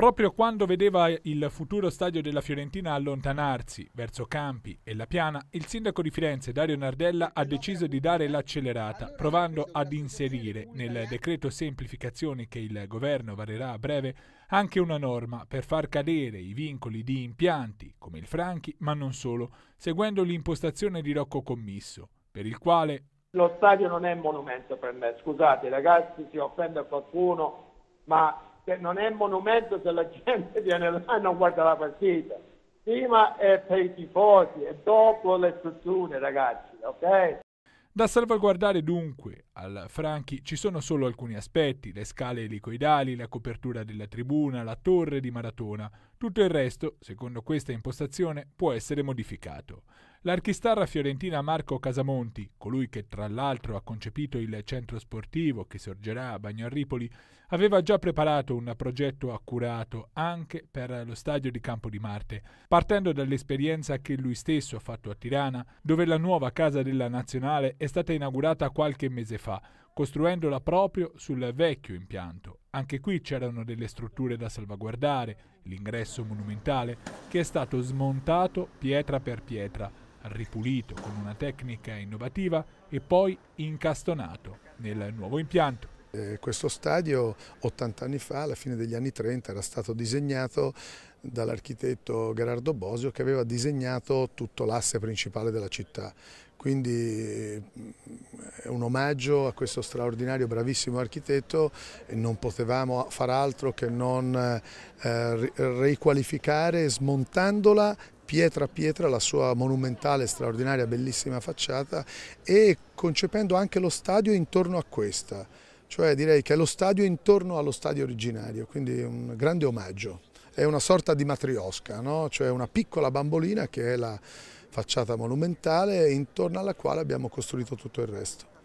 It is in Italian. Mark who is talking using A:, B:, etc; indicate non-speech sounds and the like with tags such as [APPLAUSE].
A: Proprio quando vedeva il futuro stadio della Fiorentina allontanarsi verso Campi e La Piana, il sindaco di Firenze Dario Nardella ha deciso di dare l'accelerata, provando ad inserire nel decreto semplificazioni che il governo varerà a breve anche una norma per far cadere i vincoli di impianti come il Franchi, ma non solo, seguendo l'impostazione di Rocco Commisso, per il quale lo stadio non è un monumento per me, scusate ragazzi, si offende qualcuno, ma che non è monumento se la [LAUGHS] gente viene là e non guarda la partita. Prima è per i tifosi e dopo le strutture, ragazzi, ok? Da salvaguardare dunque al Franchi ci sono solo alcuni aspetti, le scale elicoidali, la copertura della tribuna, la torre di maratona, tutto il resto, secondo questa impostazione, può essere modificato. L'archistarra fiorentina Marco Casamonti, colui che tra l'altro ha concepito il centro sportivo che sorgerà a Bagnarripoli, aveva già preparato un progetto accurato anche per lo stadio di Campo di Marte, partendo dall'esperienza che lui stesso ha fatto a Tirana, dove la nuova casa della nazionale è stata inaugurata qualche mese fa, costruendola proprio sul vecchio impianto. Anche qui c'erano delle strutture da salvaguardare, l'ingresso monumentale, che è stato smontato pietra per pietra ripulito con una tecnica innovativa e poi incastonato nel nuovo impianto.
B: Eh, questo stadio 80 anni fa, alla fine degli anni 30, era stato disegnato dall'architetto Gerardo Bosio che aveva disegnato tutto l'asse principale della città. Quindi eh, è un omaggio a questo straordinario, bravissimo architetto e non potevamo far altro che non eh, riqualificare smontandola pietra a pietra la sua monumentale, straordinaria, bellissima facciata e concependo anche lo stadio intorno a questa, cioè direi che è lo stadio intorno allo stadio originario, quindi un grande omaggio. È una sorta di matriosca, no? cioè una piccola bambolina che è la facciata monumentale intorno alla quale abbiamo costruito tutto il resto.